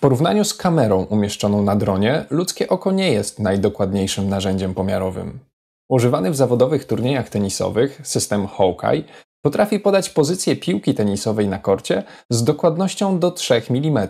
porównaniu z kamerą umieszczoną na dronie, ludzkie oko nie jest najdokładniejszym narzędziem pomiarowym. Używany w zawodowych turniejach tenisowych system Hawkeye potrafi podać pozycję piłki tenisowej na korcie z dokładnością do 3 mm.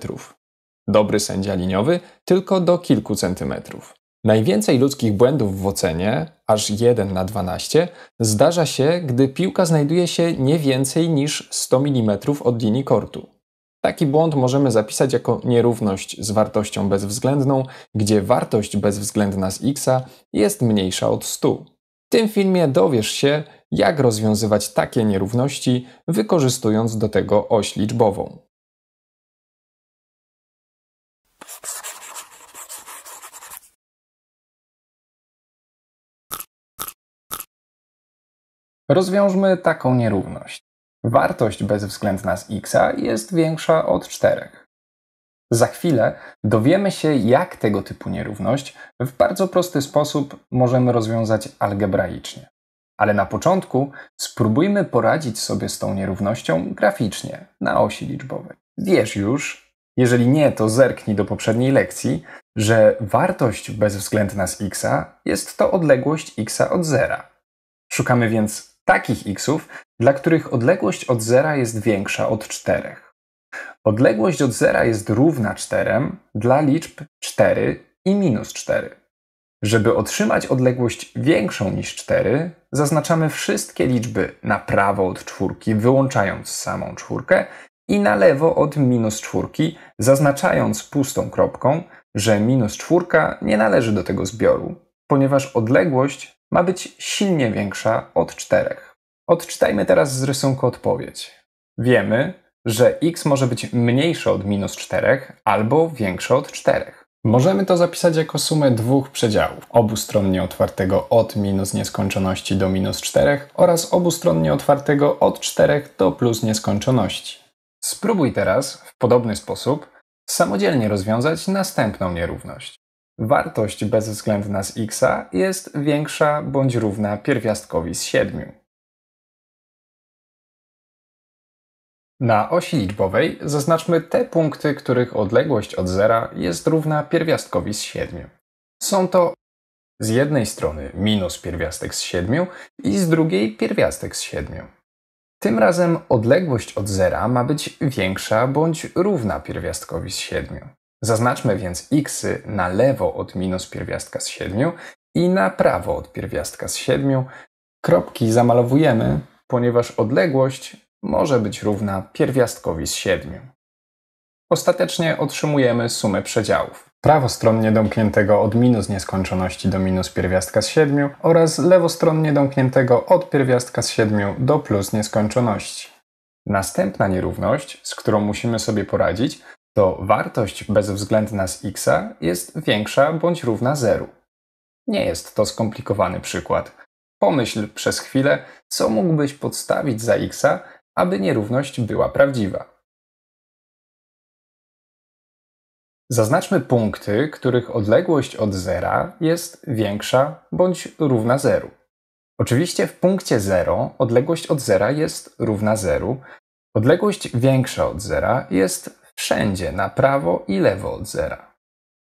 Dobry sędzia liniowy tylko do kilku centymetrów. Najwięcej ludzkich błędów w ocenie, aż 1 na 12, zdarza się, gdy piłka znajduje się nie więcej niż 100 mm od linii kortu. Taki błąd możemy zapisać jako nierówność z wartością bezwzględną, gdzie wartość bezwzględna z x jest mniejsza od 100. W tym filmie dowiesz się, jak rozwiązywać takie nierówności, wykorzystując do tego oś liczbową. Rozwiążmy taką nierówność. Wartość bezwzględna z x jest większa od 4. Za chwilę dowiemy się, jak tego typu nierówność w bardzo prosty sposób możemy rozwiązać algebraicznie. Ale na początku spróbujmy poradzić sobie z tą nierównością graficznie na osi liczbowej. Wiesz już, jeżeli nie, to zerknij do poprzedniej lekcji, że wartość bezwzględna z x jest to odległość x od zera. Szukamy więc takich xów, dla których odległość od zera jest większa od 4. Odległość od zera jest równa 4 dla liczb 4 i minus 4. Żeby otrzymać odległość większą niż 4, zaznaczamy wszystkie liczby na prawo od czwórki, wyłączając samą czwórkę, i na lewo od minus czwórki, zaznaczając pustą kropką, że minus czwórka nie należy do tego zbioru, ponieważ odległość ma być silnie większa od 4. Odczytajmy teraz z rysunku odpowiedź. Wiemy, że x może być mniejsze od minus 4 albo większe od 4. Możemy to zapisać jako sumę dwóch przedziałów, obustronnie otwartego od minus nieskończoności do minus 4 oraz obustronnie otwartego od 4 do plus nieskończoności. Spróbuj teraz w podobny sposób samodzielnie rozwiązać następną nierówność wartość bezwzględna z x jest większa bądź równa pierwiastkowi z 7. Na osi liczbowej zaznaczmy te punkty, których odległość od zera jest równa pierwiastkowi z 7. Są to z jednej strony minus pierwiastek z 7 i z drugiej pierwiastek z 7. Tym razem odległość od zera ma być większa bądź równa pierwiastkowi z 7. Zaznaczmy więc x na lewo od minus pierwiastka z 7 i na prawo od pierwiastka z 7. Kropki zamalowujemy, ponieważ odległość może być równa pierwiastkowi z 7. Ostatecznie otrzymujemy sumę przedziałów. Prawostronnie domkniętego od minus nieskończoności do minus pierwiastka z 7 oraz lewostronnie domkniętego od pierwiastka z 7 do plus nieskończoności. Następna nierówność, z którą musimy sobie poradzić, to wartość bezwzględna z x jest większa bądź równa 0. Nie jest to skomplikowany przykład. Pomyśl przez chwilę, co mógłbyś podstawić za x, aby nierówność była prawdziwa. Zaznaczmy punkty, których odległość od zera jest większa bądź równa 0. Oczywiście w punkcie 0 odległość od zera jest równa 0. odległość większa od zera jest wszędzie na prawo i lewo od zera.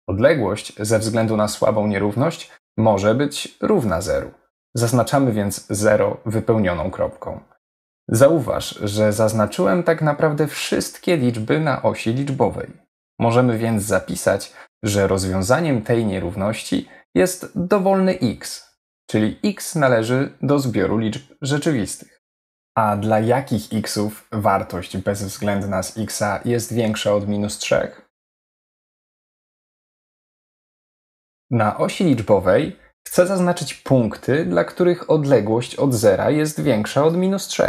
Odległość ze względu na słabą nierówność może być równa zeru. Zaznaczamy więc 0 wypełnioną kropką. Zauważ, że zaznaczyłem tak naprawdę wszystkie liczby na osi liczbowej. Możemy więc zapisać, że rozwiązaniem tej nierówności jest dowolny x, czyli x należy do zbioru liczb rzeczywistych. A dla jakich xów wartość bezwzględna z xa jest większa od minus 3? Na osi liczbowej chcę zaznaczyć punkty, dla których odległość od zera jest większa od minus 3.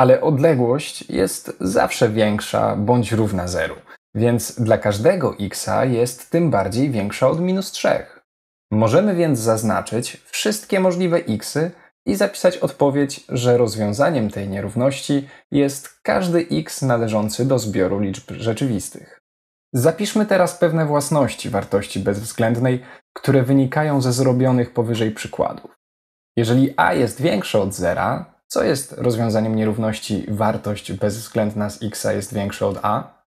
Ale odległość jest zawsze większa bądź równa zeru, więc dla każdego xa jest tym bardziej większa od minus 3. Możemy więc zaznaczyć wszystkie możliwe xy, i zapisać odpowiedź, że rozwiązaniem tej nierówności jest każdy x należący do zbioru liczb rzeczywistych. Zapiszmy teraz pewne własności wartości bezwzględnej, które wynikają ze zrobionych powyżej przykładów. Jeżeli a jest większe od zera, co jest rozwiązaniem nierówności wartość bezwzględna z x jest większa od a?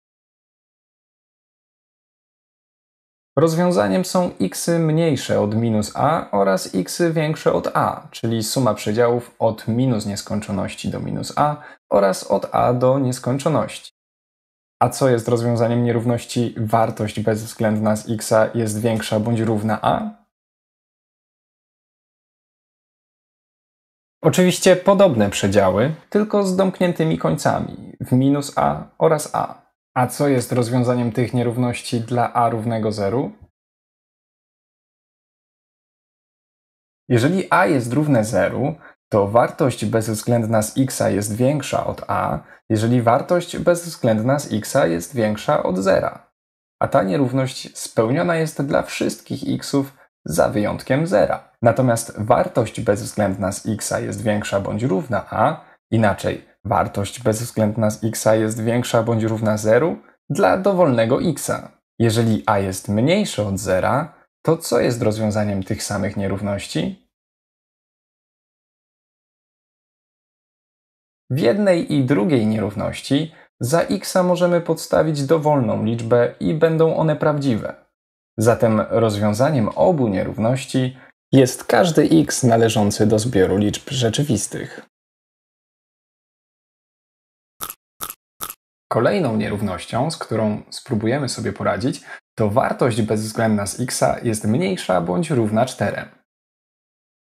Rozwiązaniem są xy mniejsze od minus a oraz xy większe od a, czyli suma przedziałów od minus nieskończoności do minus a oraz od a do nieskończoności. A co jest rozwiązaniem nierówności wartość bezwzględna z x jest większa bądź równa a? Oczywiście podobne przedziały, tylko z domkniętymi końcami w minus a oraz a. A co jest rozwiązaniem tych nierówności dla a równego 0? Jeżeli a jest równe 0, to wartość bezwzględna z x jest większa od a, jeżeli wartość bezwzględna z x jest większa od 0. A ta nierówność spełniona jest dla wszystkich xów za wyjątkiem 0. Natomiast wartość bezwzględna z x jest większa bądź równa a, inaczej Wartość bezwzględna z x jest większa bądź równa 0 dla dowolnego x. Jeżeli a jest mniejsze od 0, to co jest rozwiązaniem tych samych nierówności? W jednej i drugiej nierówności za x możemy podstawić dowolną liczbę i będą one prawdziwe. Zatem rozwiązaniem obu nierówności jest każdy x należący do zbioru liczb rzeczywistych. Kolejną nierównością, z którą spróbujemy sobie poradzić, to wartość bezwzględna z x jest mniejsza bądź równa 4.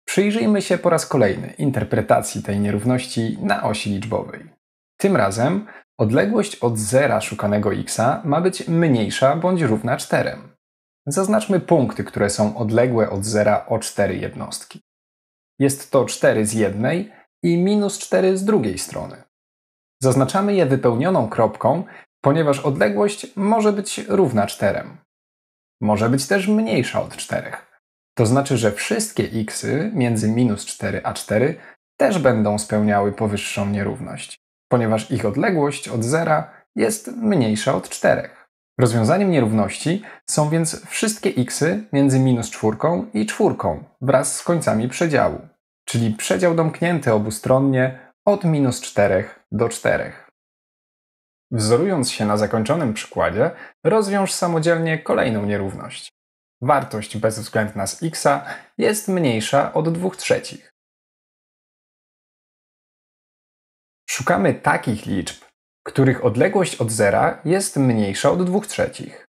Przyjrzyjmy się po raz kolejny interpretacji tej nierówności na osi liczbowej. Tym razem odległość od zera szukanego x ma być mniejsza bądź równa 4. Zaznaczmy punkty, które są odległe od zera o 4 jednostki. Jest to 4 z jednej i minus 4 z drugiej strony. Zaznaczamy je wypełnioną kropką, ponieważ odległość może być równa 4. Może być też mniejsza od 4. To znaczy, że wszystkie xy między minus 4 a 4 też będą spełniały powyższą nierówność, ponieważ ich odległość od zera jest mniejsza od 4. Rozwiązaniem nierówności są więc wszystkie xy między minus 4 i 4 wraz z końcami przedziału, czyli przedział domknięty obustronnie od minus 4 do 4. Wzorując się na zakończonym przykładzie, rozwiąż samodzielnie kolejną nierówność. Wartość bezwzględna z x jest mniejsza od 2 trzecich. Szukamy takich liczb, których odległość od zera jest mniejsza od 2 trzecich.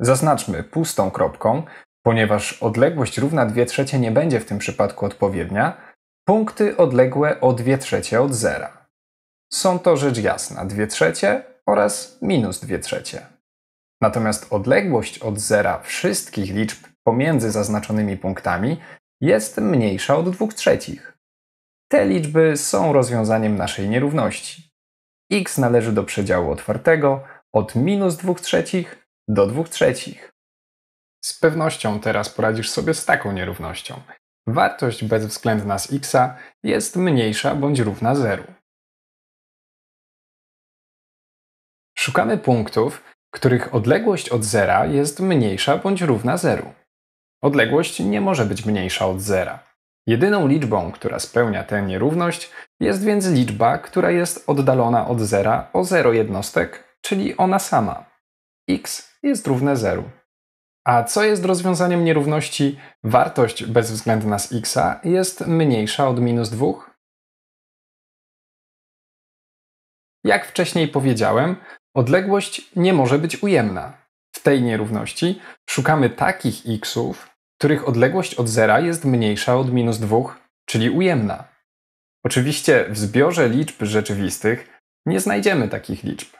Zaznaczmy pustą kropką, ponieważ odległość równa 2 trzecie nie będzie w tym przypadku odpowiednia, punkty odległe o 2 trzecie od zera są to rzecz jasna 2 trzecie oraz minus 2 trzecie. Natomiast odległość od zera wszystkich liczb pomiędzy zaznaczonymi punktami jest mniejsza od 2 trzecich. Te liczby są rozwiązaniem naszej nierówności. x należy do przedziału otwartego od minus 2 trzecich do 2 trzecich. Z pewnością teraz poradzisz sobie z taką nierównością. Wartość bezwzględna z x jest mniejsza bądź równa zeru. Szukamy punktów, których odległość od zera jest mniejsza bądź równa zeru. Odległość nie może być mniejsza od zera. Jedyną liczbą, która spełnia tę nierówność, jest więc liczba, która jest oddalona od zera o 0 jednostek, czyli ona sama. x jest równe 0. A co jest rozwiązaniem nierówności wartość bezwzględna z x jest mniejsza od minus 2? Jak wcześniej powiedziałem, Odległość nie może być ujemna. W tej nierówności szukamy takich xów, których odległość od zera jest mniejsza od minus 2, czyli ujemna. Oczywiście w zbiorze liczb rzeczywistych nie znajdziemy takich liczb.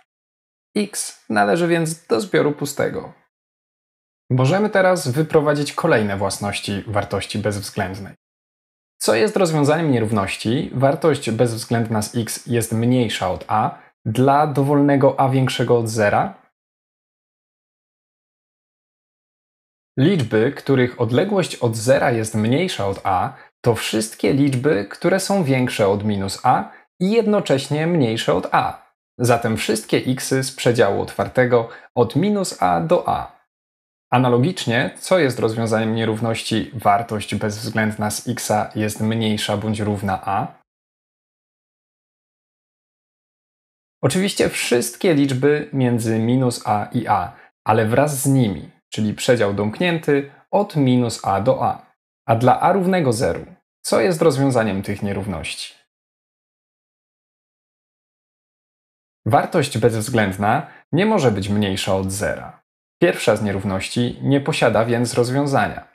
x należy więc do zbioru pustego. Możemy teraz wyprowadzić kolejne własności wartości bezwzględnej. Co jest rozwiązaniem nierówności? Wartość bezwzględna z x jest mniejsza od a, dla dowolnego a większego od zera. Liczby, których odległość od zera jest mniejsza od a, to wszystkie liczby, które są większe od minus a i jednocześnie mniejsze od a. Zatem wszystkie xy z przedziału otwartego od minus a do a. Analogicznie, co jest rozwiązaniem nierówności wartość bezwzględna z x jest mniejsza bądź równa a? Oczywiście wszystkie liczby między minus a i a, ale wraz z nimi, czyli przedział domknięty od minus a do a. A dla a równego 0, co jest rozwiązaniem tych nierówności? Wartość bezwzględna nie może być mniejsza od zera. Pierwsza z nierówności nie posiada więc rozwiązania.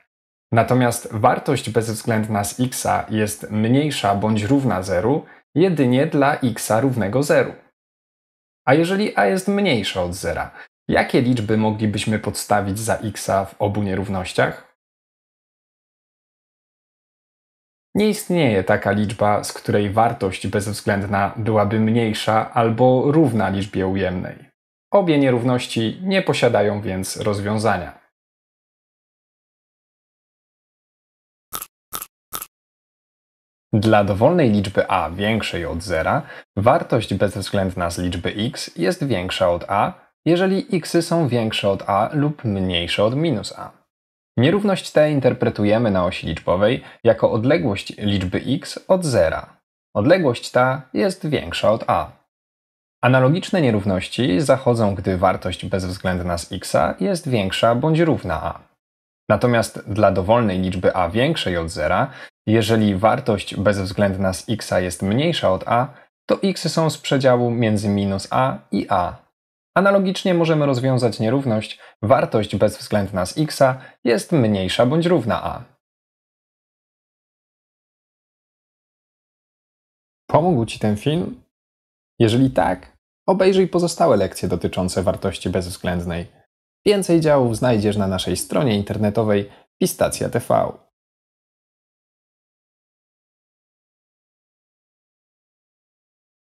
Natomiast wartość bezwzględna z x jest mniejsza bądź równa 0 jedynie dla x równego 0. A jeżeli a jest mniejsze od zera, jakie liczby moglibyśmy podstawić za x w obu nierównościach? Nie istnieje taka liczba, z której wartość bezwzględna byłaby mniejsza albo równa liczbie ujemnej. Obie nierówności nie posiadają więc rozwiązania. Dla dowolnej liczby a większej od zera wartość bezwzględna z liczby x jest większa od a, jeżeli xy są większe od a lub mniejsze od minus a. Nierówność tę interpretujemy na osi liczbowej jako odległość liczby x od zera. Odległość ta jest większa od a. Analogiczne nierówności zachodzą, gdy wartość bezwzględna z x jest większa bądź równa a. Natomiast dla dowolnej liczby a większej od zera jeżeli wartość bezwzględna z x jest mniejsza od a, to x są z przedziału między minus a i a. Analogicznie możemy rozwiązać nierówność wartość bezwzględna z x jest mniejsza bądź równa a. Pomógł Ci ten film? Jeżeli tak, obejrzyj pozostałe lekcje dotyczące wartości bezwzględnej. Więcej działów znajdziesz na naszej stronie internetowej Pistacja TV.